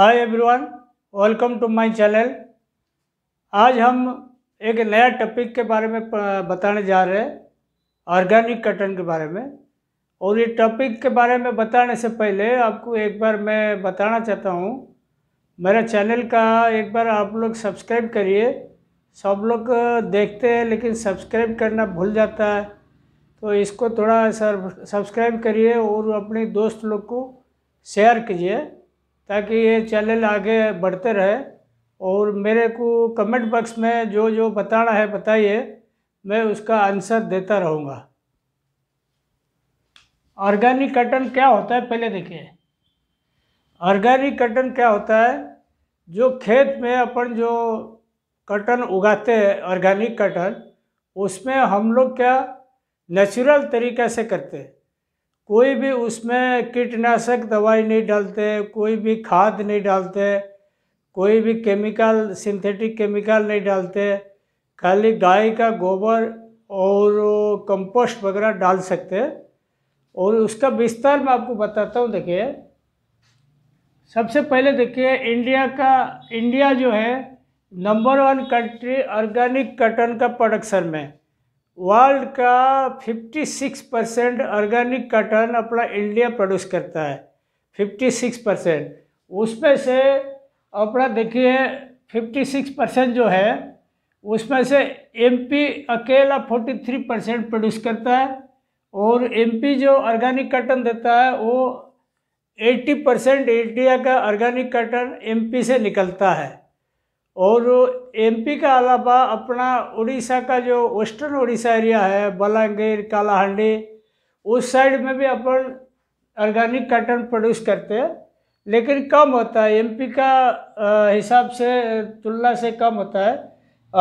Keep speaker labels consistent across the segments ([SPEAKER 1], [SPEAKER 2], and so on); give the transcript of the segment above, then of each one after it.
[SPEAKER 1] hi everyone welcome to my channel आज हम एक नया टॉपिक के बारे में बताने जा रहे हैं ऑर्गेनिक कटन के बारे में और ये टॉपिक के बारे में बताने से पहले आपको एक बार मैं बताना चाहता हूँ मेरा चैनल का एक बार आप लोग सब्सक्राइब करिए सब लोग देखते हैं लेकिन सब्सक्राइब करना भूल जाता है तो इसको थोड़ा सब्सक्राइब करिए और अपने दोस्त लोग को शेयर कीजिए ताकि ये चैनल आगे बढ़ते रहे और मेरे को कमेंट बॉक्स में जो जो बताना है बताइए मैं उसका आंसर देता रहूँगा ऑर्गेनिक कटन क्या होता है पहले देखिए ऑर्गेनिक कटन क्या होता है जो खेत में अपन जो कटन उगाते हैं ऑर्गेनिक कटन उसमें हम लोग क्या नेचुरल तरीके से करते हैं कोई भी उसमें कीटनाशक दवाई नहीं डालते कोई भी खाद नहीं डालते कोई भी केमिकल सिंथेटिक केमिकल नहीं डालते खाली गाय का गोबर और कंपोस्ट वगैरह डाल सकते और उसका विस्तार मैं आपको बताता हूँ देखिए सबसे पहले देखिए इंडिया का इंडिया जो है number one country organic cotton का प्रोडक्शन में वर्ल्ड का 56 परसेंट ऑर्गेनिक कॉटन अपना इंडिया प्रोड्यूस करता है 56 परसेंट उसमें से अपना देखिए 56 परसेंट जो है उसमें से एमपी अकेला 43 परसेंट प्रोड्यूस करता है और एमपी जो ऑर्गेनिक कॉटन देता है वो 80 परसेंट इंडिया का ऑर्गेनिक कॉटन एमपी से निकलता है और एमपी का अलावा अपना उड़ीसा का जो वेस्टर्न उड़ीसा एरिया है बलांगीर कालाहांडी उस साइड में भी अपन ऑर्गेनिक कॉटन प्रोड्यूस करते हैं लेकिन कम होता है एमपी का हिसाब से तुलना से कम होता है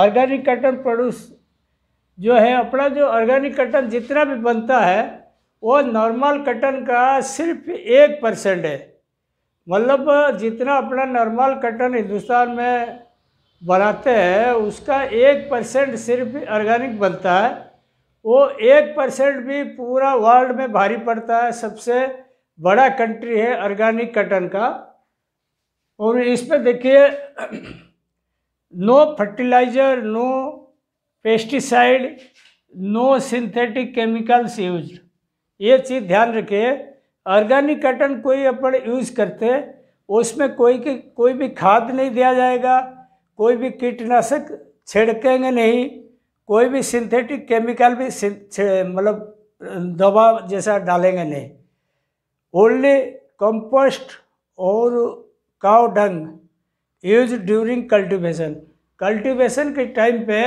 [SPEAKER 1] ऑर्गेनिक कॉटन प्रोड्यूस जो है अपना जो ऑर्गेनिक कॉटन जितना भी बनता है वो नॉर्मल कॉटन का सिर्फ एक परसेंट है मतलब जितना अपना नॉर्मल कॉटन हिंदुस्तान में बनाते हैं उसका एक परसेंट सिर्फ ऑर्गेनिक बनता है वो एक परसेंट भी पूरा वर्ल्ड में भारी पड़ता है सबसे बड़ा कंट्री है ऑर्गेनिक कटन का और इसमें देखिए no fertiliser no pesticide no synthetic chemicals use ये चीज़ ध्यान रखिए ऑर्गेनिक कटन कोई अपन यूज़ करते उसमें कोई की कोई भी खाद नहीं दिया जाएगा कोई भी कीटनाशक छिड़केंगे नहीं कोई भी सिंथेटिक केमिकल भी मतलब दवा जैसा डालेंगे नहीं ओनली कंपोस्ट और cow dung use during cultivation cultivation के टाइम पे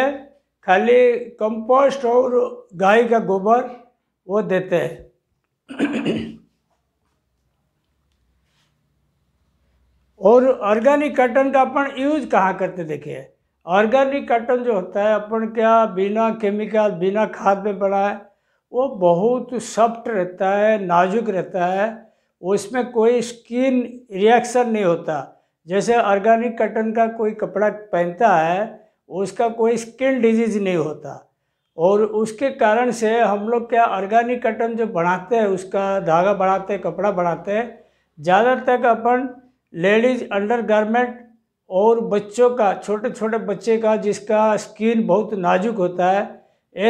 [SPEAKER 1] खाली कंपोस्ट और गाय का गोबर वो देते हैं और ऑर्गेनिक कॉटन का अपन यूज कहाँ करते देखिए ऑर्गेनिक कॉटन जो होता है अपन क्या बिना केमिकल बिना खाद में बना है वो बहुत सॉफ्ट रहता है नाजुक रहता है उसमें कोई स्किन रिएक्शन नहीं होता जैसे ऑर्गेनिक कॉटन का कोई कपड़ा पहनता है उसका कोई स्किन डिजीज नहीं होता और उसके कारण से हम लोग क्या ऑर्गेनिक कॉटन जो बनाते हैं उसका धागा बनाते हैं कपड़ा बनाते हैं ज़्यादातर अपन लेडीज़ अंडर गारमेंट और बच्चों का छोटे छोटे बच्चे का जिसका स्किन बहुत नाजुक होता है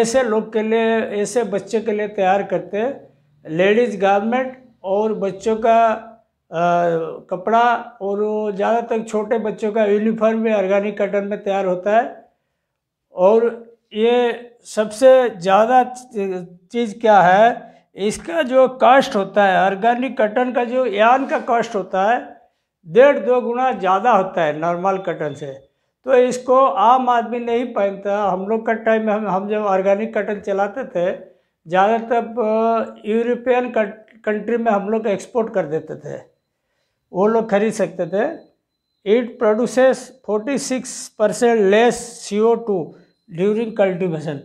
[SPEAKER 1] ऐसे लोग के लिए ऐसे बच्चे के लिए तैयार करते हैं लेडीज़ गारमेंट और बच्चों का आ, कपड़ा और ज़्यादातर छोटे बच्चों का यूनिफॉर्म भी ऑर्गेनिक कटन में तैयार होता है और ये सबसे ज़्यादा चीज़ क्या है इसका जो कास्ट होता है ऑर्गेनिक कटन का जो यान का कास्ट होता है डेढ़ दो गुना ज़्यादा होता है नॉर्मल कटन से तो इसको आम आदमी नहीं पहनता हम लोग का टाइम में हम हम जब ऑर्गेनिक कटन चलाते थे ज़्यादातर यूरोपियन कंट्री में हम लोग एक्सपोर्ट कर देते थे वो लोग खरीद सकते थे it produces 46 percent less C O two during cultivation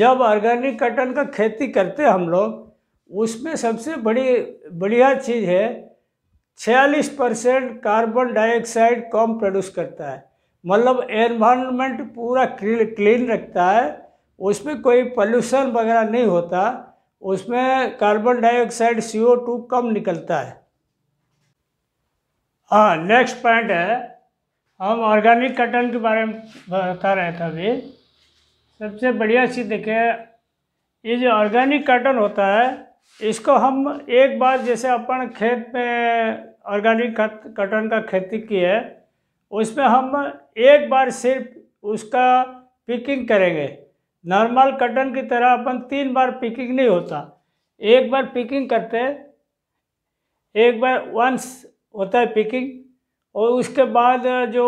[SPEAKER 1] जब ऑर्गेनिक कटन का खेती करते हम लोग उसमें सबसे बड़ी बढ़िया चीज़ है छियालीस परसेंट कार्बन डाइऑक्साइड कम प्रोड्यूस करता है मतलब एनवायरनमेंट पूरा क्लीन रखता है उसमें कोई पॉल्यूशन वगैरह नहीं होता उसमें कार्बन डाइऑक्साइड ओ टू कम निकलता है हाँ नेक्स्ट पॉइंट है हम ऑर्गेनिक कटन के बारे में बता रहे थे अभी सबसे बढ़िया चीज़ देखें ये जो ऑर्गेनिक कटन होता है इसको हम एक बार जैसे अपन खेत में ऑर्गेनिक कटन का खेती की है उसमें हम एक बार सिर्फ उसका पिकिंग करेंगे नॉर्मल कटन की तरह अपन तीन बार पिकिंग नहीं होता एक बार पिकिंग करते एक बार वंस होता है पिकिंग और उसके बाद जो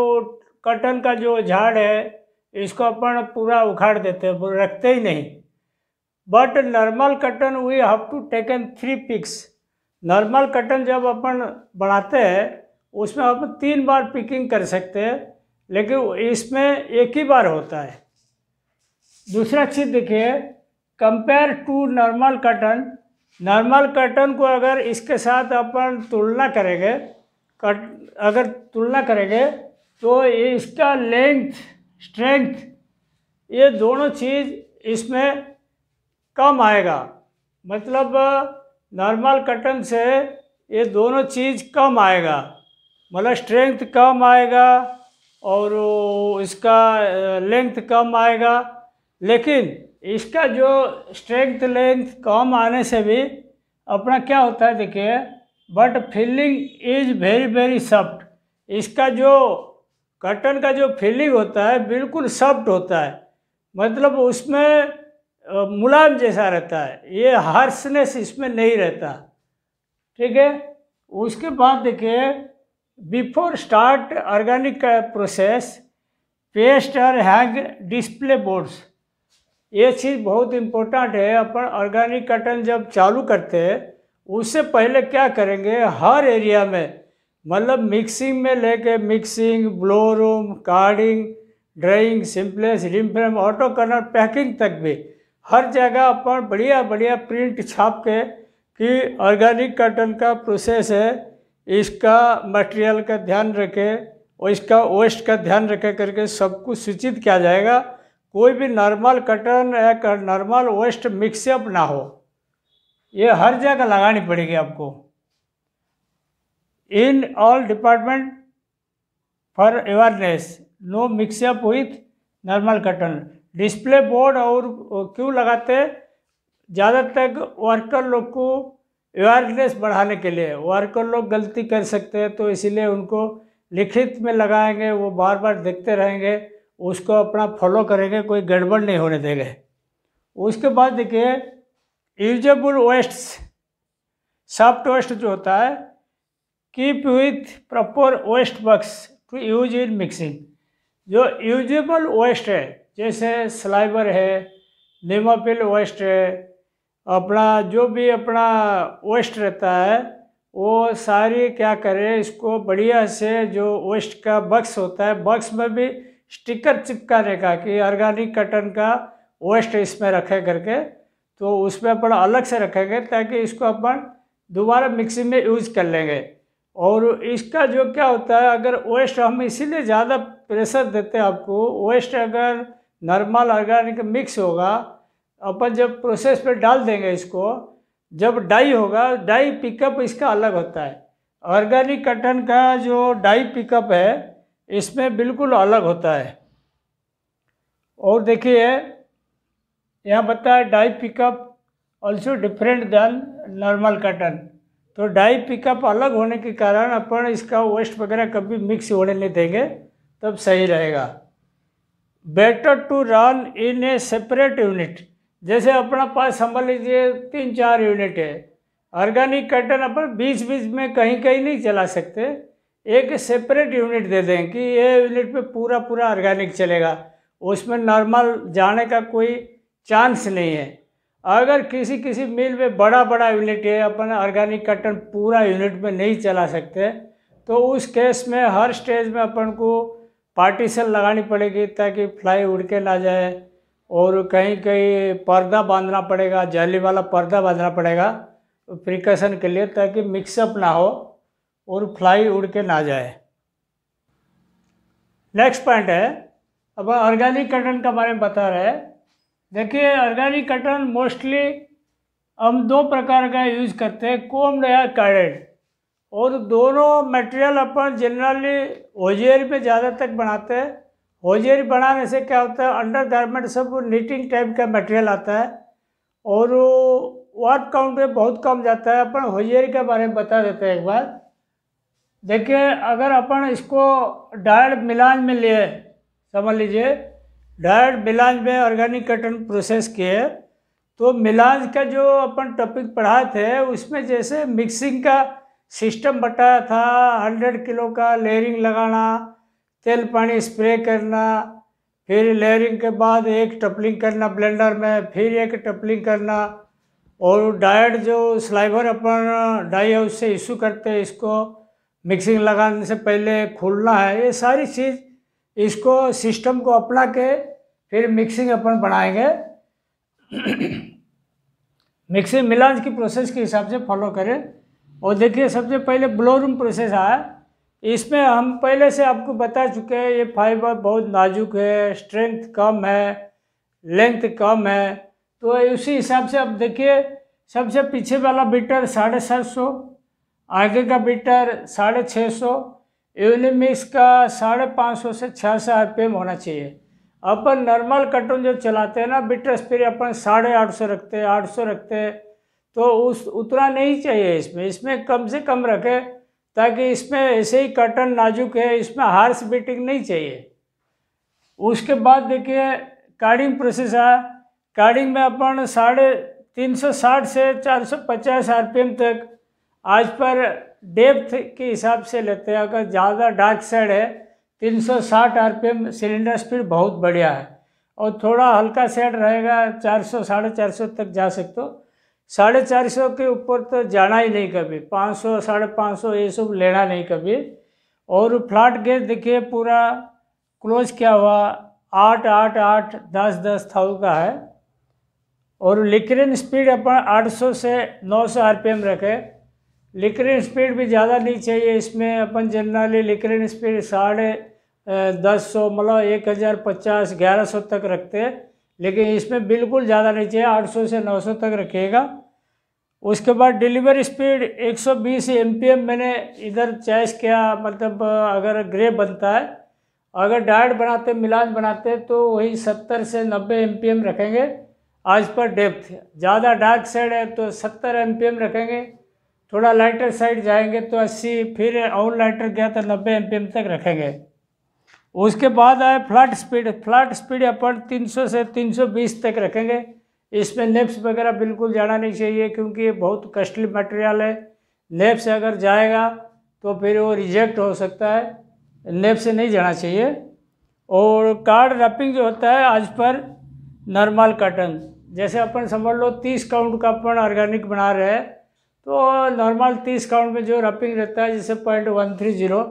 [SPEAKER 1] कटन का जो झाड़ है इसको अपन पूरा उखाड़ देते हैं रखते ही नहीं but normal cotton we have to taken three picks normal cotton जब अपन बढ़ाते हैं उसमें आप तीन बार पिकिंग कर सकते हैं लेकिन इसमें एक ही बार होता है दूसरा चीज़ देखिए compare to normal cotton normal cotton को अगर इसके साथ अपन तुलना करेंगे कट अगर तुलना करेंगे तो इसका लेंथ स्ट्रेंथ ये दोनों चीज़ इसमें कम आएगा मतलब नॉर्मल कटन से ये दोनों चीज़ कम आएगा मतलब स्ट्रेंथ कम आएगा और इसका लेंथ कम आएगा लेकिन इसका जो स्ट्रेंथ लेंथ कम आने से भी अपना क्या होता है देखिए but feeling is very very soft इसका जो कटन का जो फीलिंग होता है बिल्कुल सॉफ्ट होता है मतलब उसमें मुलायम जैसा रहता है ये हार्सनेस इसमें नहीं रहता ठीक है उसके बाद देखिए before start organic process paste और हैंग डिस्प्ले बोर्ड्स ये चीज़ बहुत इम्पोर्टेंट है अपन ऑर्गेनिक कटन जब चालू करते हैं उससे पहले क्या करेंगे हर एरिया में मतलब मिक्सिंग में लेके mixing blow room carding drawing simplex ring frame auto coner packing तक भी हर जगह अपन बढ़िया बढ़िया प्रिंट छाप के कि ऑर्गेनिक कॉटन का प्रोसेस है इसका मटेरियल का ध्यान रखे और इसका वेस्ट का ध्यान रखे करके सब कुछ सूचित किया जाएगा कोई भी नॉर्मल कटन या नॉर्मल वेस्ट मिक्सअप ना हो ये हर जगह लगानी पड़ेगी आपको in all department for awareness no mix up with normal cotton display board और क्यों लगाते ज़्यादातर वर्कर लोग को अवेयरनेस बढ़ाने के लिए वर्कर लोग गलती कर सकते हैं तो इसीलिए उनको लिखित में लगाएंगे वो बार बार देखते रहेंगे उसको अपना फॉलो करेंगे कोई गड़बड़ नहीं होने देंगे उसके बाद देखिए यूजेबल वेस्ट्स सॉफ्ट वेस्ट जो होता है keep with proper waste box to use in mixing जो यूजेबल वेस्ट है जैसे स्लाइबर है नेमापिल वेस्ट है अपना जो भी अपना वेस्ट रहता है वो सारी क्या करें इसको बढ़िया से जो वेस्ट का बक्स होता है बक्स में भी स्टिकर चिपकाने का कि ऑर्गेनिक कटन का वेस्ट इसमें रखे करके तो उसमें अपन अलग से रखेंगे ताकि इसको अपन दोबारा मिक्सी में यूज़ कर लेंगे और इसका जो क्या होता है अगर वेस्ट हम इसीलिए ज़्यादा प्रेशर देते हैं आपको वेस्ट अगर नॉर्मल ऑर्गेनिक मिक्स होगा अपन जब प्रोसेस पे डाल देंगे इसको जब डाई होगा डाई पिकअप इसका अलग होता है ऑर्गेनिक कटन का जो डाई पिकअप है इसमें बिल्कुल अलग होता है और देखिए यहाँ बताया dye pickup also different than normal cotton तो डाई पिकअप अलग होने के कारण अपन इसका वेस्ट वगैरह कभी मिक्स होने नहीं देंगे तब सही रहेगा better to run in a separate unit जैसे अपना पास संभाल लीजिए तीन चार यूनिट है ऑर्गेनिक कर्टन अपन बीच बीच में कहीं कहीं नहीं चला सकते एक सेपरेट यूनिट दे दें कि ये यूनिट पे पूरा पूरा ऑर्गेनिक चलेगा उसमें नॉर्मल जाने का कोई चांस नहीं है अगर किसी किसी मिल में बड़ा बड़ा यूनिट है अपन ऑर्गेनिक कर्टन पूरा यूनिट में नहीं चला सकते तो उस केस में हर स्टेज में अपन को पार्टीशन लगानी पड़ेगी ताकि फ्लाई उड़ के ना जाए और कहीं कहीं पर्दा बांधना पड़ेगा जाली वाला पर्दा बांधना पड़ेगा प्रिकॉशन के लिए ताकि मिक्सअप ना हो और फ्लाई उड़ के ना जाए नेक्स्ट पॉइंट है अब ऑर्गेनिक कटन के बारे में बता रहे हैं देखिए ऑर्गेनिक कटन मोस्टली हम दो प्रकार का यूज करते हैं कोम्ड या कैडेड और दोनों मटेरियल अपन जनरली होजेर पे ज़्यादा तक बनाते हैं होजेर बनाने से क्या होता है अंडर गारमेंट सब नीटिंग टाइप का मटेरियल आता है और वाट काउंट पे बहुत कम जाता है अपन होजेर के बारे में बता देते हैं एक बार देखिए अगर अपन इसको डायरेक्ट मिलान में लिए समझ लीजिए डायरेक्ट मिलान में ऑर्गेनिक कटन प्रोसेस किए तो मिलाज का जो अपन टॉपिक पढ़ाए थे उसमें जैसे मिक्सिंग का सिस्टम बताया था हंड्रेड किलो का लेयरिंग लगाना तेल पानी स्प्रे करना फिर लेयरिंग के बाद एक टपलिंग करना ब्लेंडर में फिर एक टपलिंग करना और डायट जो स्लाइवर अपन डाई हाउस से इशू करते हैं इसको मिक्सिंग लगाने से पहले खोलना है ये सारी चीज़ इसको सिस्टम को अपना के फिर मिक्सिंग अपन बनाएंगे मिक्सिंग मिलान की प्रोसेस के हिसाब से फॉलो करें और देखिए सबसे पहले ब्लोरूम प्रोसेस आया इसमें हम पहले से आपको बता चुके हैं ये फाइबर बहुत नाजुक है स्ट्रेंथ कम है लेंथ कम है तो उसी हिसाब से आप देखिए सबसे पीछे वाला बीटर साढ़े सात सौ आगे का बीटर साढ़े छः सौ यूनिमिक्स का साढ़े पाँच सौ से छः सौ आर होना चाहिए अपन नॉर्मल कटन जो चलाते हैं ना बीटर स्प्रे अपन साढ़े आठ सौ रखते हैं आठ सौ रखते हैं तो उस उतना नहीं चाहिए इसमें इसमें कम से कम रखें ताकि इसमें ऐसे ही कटन नाजुक है इसमें हार्स बीटिंग नहीं चाहिए उसके बाद देखिए कार्डिंग प्रोसेस है कार्डिंग में अपन साढ़े तीन सौ साठ से चार सौ पचास आर पी एम तक आज पर डेप्थ के हिसाब से लेते हैं अगर ज़्यादा डार्क साइड है तीन सौ साठ R P M cylinder speed बहुत बढ़िया है और थोड़ा हल्का सेट रहेगा चार सौ साढ़े चार सौ तक जा सकते हो साढ़े चार सौ के ऊपर तो जाना ही नहीं कभी पाँच सौ साढ़े पाँच सौ ये सब लेना नहीं कभी और फ्लैट गेट देखिए पूरा क्लोज क्या हुआ आठ आठ आठ दस दस थाउ का है और लिक्रिन स्पीड अपन 800 से 900 आरपीएम रखे लिक्रिन स्पीड भी ज़्यादा नहीं चाहिए इसमें अपन जनरली लिक्रिन स्पीड साढ़े दस सौ मतलब एक हज़ार पचास ग्यारह सौ तक रखते हैं लेकिन इसमें बिल्कुल ज़्यादा नहीं चाहिए 800 से 900 तक रखिएगा उसके बाद डिलीवर स्पीड 120 एम मैंने इधर चॉइस किया मतलब अगर ग्रे बनता है अगर डायट बनाते मिलान बनाते तो वही 70 से 90 एम रखेंगे आज पर डेप्थ ज़्यादा डार्क साइड है तो 70 एम रखेंगे थोड़ा लाइटर साइड जाएंगे तो 80 फिर और लाइटर गया तो 90 एम तक रखेंगे उसके बाद आए फ्लैट स्पीड फ्लैट स्पीड अपन 300 से 320 तक रखेंगे इसमें नेप्स वगैरह बिल्कुल जाना नहीं चाहिए क्योंकि ये बहुत कस्टली मटेरियल है नेप से अगर जाएगा तो फिर वो रिजेक्ट हो सकता है नेप से नहीं जाना चाहिए और कार्ड रैपिंग जो होता है आज पर नॉर्मल कटन जैसे अपन समझ लो तीस काउंट का अपन ऑर्गेनिक बना रहे हैं तो नॉर्मल तीस काउंट में जो रैपिंग रहता है जैसे पॉइंट वन थ्री जीरो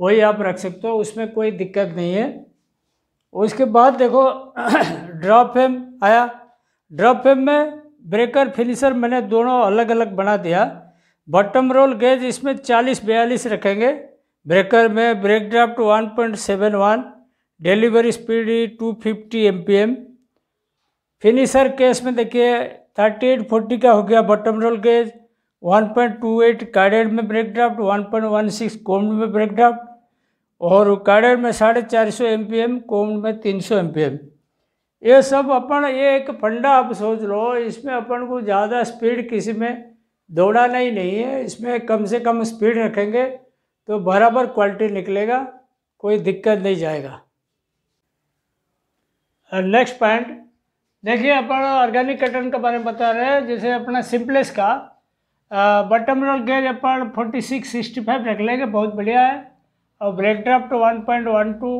[SPEAKER 1] वही आप रख सकते हो उसमें कोई दिक्कत नहीं है उसके बाद देखो ड्रॉप फेम आया ड्रॉप फेम में ब्रेकर फिनिशर मैंने दोनों अलग अलग बना दिया बॉटम रोल गेज इसमें 40 बयालीस रखेंगे ब्रेकर में break draft 1.71 delivery speed 250 fifty finisher case में देखिए फोर्टी का हो गया बॉटम रोल गेज 1.28 गाइडेड में ब्रेक ड्राफ्ट 1.16 कोम्ड में ब्रेक ड्राफ्ट और काड़ेड़ में साढ़े चार सौ एम पी एम कोम में तीन सौ एम पी एम ये सब अपन ये एक फंडा आप सोच लो इसमें अपन को ज़्यादा स्पीड किसी में दौड़ाना ही नहीं है इसमें कम से कम स्पीड रखेंगे तो बराबर क्वालिटी निकलेगा कोई दिक्कत नहीं जाएगा नेक्स्ट पॉइंट देखिए अपन ऑर्गेनिक कटन के बारे में बता रहे हैं जैसे अपना सिंपलेस का बटम रोल गेज अपन फोर्टी सिक्स सिक्सटी फाइव रख लेंगे बहुत बढ़िया है और break draft one point one two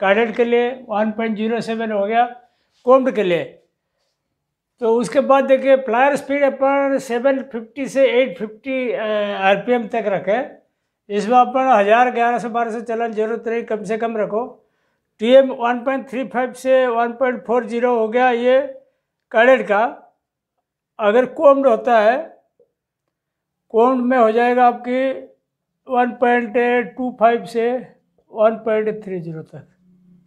[SPEAKER 1] carded के लिए वन पॉइंट जीरो सेवन हो गया कोम्ड के लिए तो उसके बाद देखिए प्लायर स्पीड अपन सेवन फिफ्टी से एट फिफ्टी एम तक रखें इसमें अपन हज़ार ग्यारह सौ बारह सौ चलन जरूरत नहीं कम से कम रखो T M one point three five से वन पॉइंट फोर जीरो हो गया ये कैडेट का अगर कोम्ड होता है कोम्ड में हो जाएगा आपकी वन पॉइंट टू फाइव से वन पॉइंट थ्री जीरो तक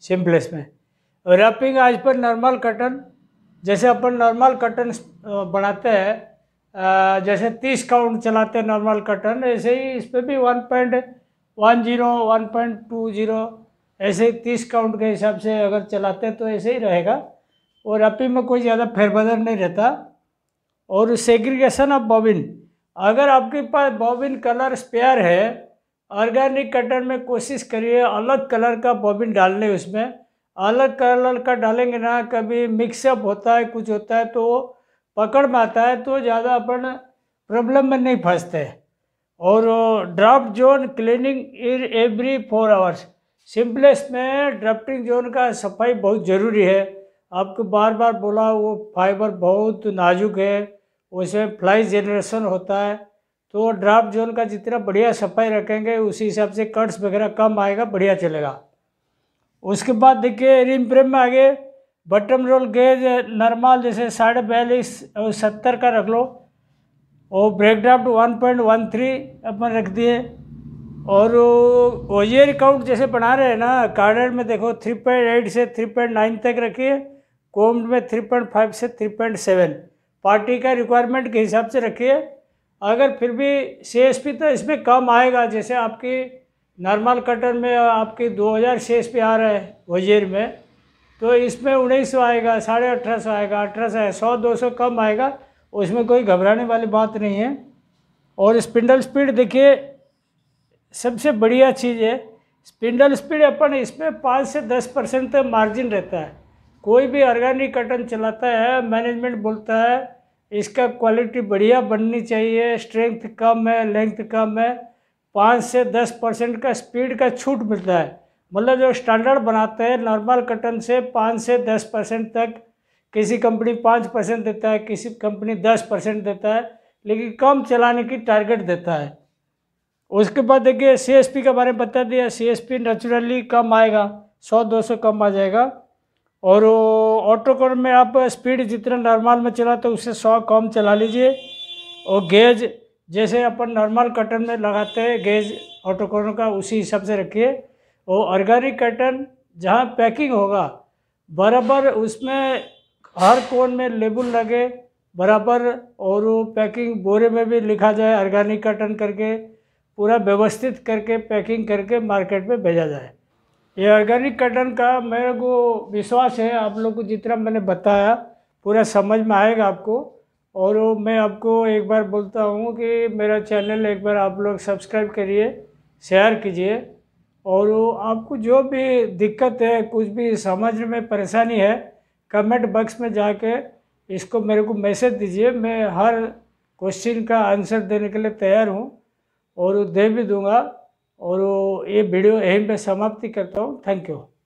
[SPEAKER 1] सिम्पलेस में रैपिंग आज पर नॉर्मल कटन जैसे अपन नॉर्मल कटन बनाते हैं जैसे तीस काउंट चलाते हैं नॉर्मल कटन ऐसे ही इस पर भी one point one zero one point two zero ऐसे ही तीस काउंट के हिसाब से अगर चलाते हैं तो ऐसे ही रहेगा और रैपिंग में कोई ज़्यादा फेरबदल नहीं रहता और सेग्रीगेशन ऑफ बॉबिन अगर आपके पास बॉबिन कलर स्पेयर है ऑर्गेनिक कटर में कोशिश करिए अलग कलर का बॉबिन डालने उसमें अलग कलर का डालेंगे ना कभी मिक्सअप होता है कुछ होता है तो पकड़ में आता है तो ज़्यादा अपन प्रॉब्लम में नहीं फंसते और draft zone cleaning in every four hours simplex में ड्राफ्टिंग जोन का सफाई बहुत ज़रूरी है आपको बार बार बोला वो फाइबर बहुत नाजुक है उसमें फ्लाई जनरेशन होता है तो ड्राफ्ट जोन का जितना बढ़िया सफाई रखेंगे उसी हिसाब से कट्स वगैरह कम आएगा बढ़िया चलेगा उसके बाद देखिए रिम फ्रेम में आगे बटम रोल गेज नॉर्मल जैसे साढ़े बयालीस और सत्तर का रख लो और break draft one point one three अपन रख दिए और ये काउंट जैसे बना रहे हैं ना कार्डर में देखो थ्री पॉइंट एट से थ्री पॉइंट नाइन तक रखिए कोम्ड में थ्री पॉइंट फाइव से थ्री पॉइंट सेवन पार्टी का रिक्वायरमेंट के हिसाब से रखिए अगर फिर भी सी तो इसमें कम आएगा जैसे आपकी नॉर्मल कटर में आपकी 2000 सी आ रहा है वजीर में तो इसमें उन्नीस सौ आएगा साढ़े अठारह सौ आएगा अठारह सौ सौ दो सौ कम आएगा उसमें कोई घबराने वाली बात नहीं है और स्पिंडल स्पीड देखिए सबसे बढ़िया चीज़ है स्पिंडल स्पीड अपन इसमें पाँच से दस परसेंट तक मार्जिन रहता है कोई भी ऑर्गेनिक कटन चलाता है मैनेजमेंट बोलता है इसका क्वालिटी बढ़िया बननी चाहिए स्ट्रेंथ कम है लेंथ कम है पाँच से दस परसेंट का स्पीड का छूट मिलता है मतलब जो स्टैंडर्ड बनाते हैं नॉर्मल कटन से पाँच से दस परसेंट तक किसी कंपनी पाँच परसेंट देता है किसी कंपनी दस परसेंट देता है लेकिन कम चलाने की टारगेट देता है उसके बाद देखिए सी एस पी बारे में बता दिया सी एस पी नेचुरली कम आएगा सौ दो सौ कम आ जाएगा और ऑटो कोड में आप स्पीड जितना नॉर्मल में चलाते हो उससे सौ कम चला लीजिए और गेज जैसे अपन नॉर्मल कटन में लगाते हैं गेज ऑटो कोड का उसी हिसाब से रखिए और ऑर्गेनिक कटन जहाँ पैकिंग होगा बराबर उसमें हर कोन में लेबल लगे बराबर और वो पैकिंग बोरे में भी लिखा जाए ऑर्गेनिक कटन करके पूरा व्यवस्थित करके पैकिंग करके मार्केट में भेजा जाए ये ऑर्गेनिक कटन का मेरे को विश्वास है आप लोग को जितना मैंने बताया पूरा समझ में आएगा आपको और मैं आपको एक बार बोलता हूँ कि मेरा चैनल एक बार आप लोग सब्सक्राइब करिए शेयर कीजिए और आपको जो भी दिक्कत है कुछ भी समझ में परेशानी है कमेंट बॉक्स में जाके इसको मेरे को मैसेज दीजिए मैं हर क्वेश्चन का आंसर देने के लिए तैयार हूँ और दे भी दूँगा और ये वीडियो यहीं पे समाप्ति करता हूँ थैंक यू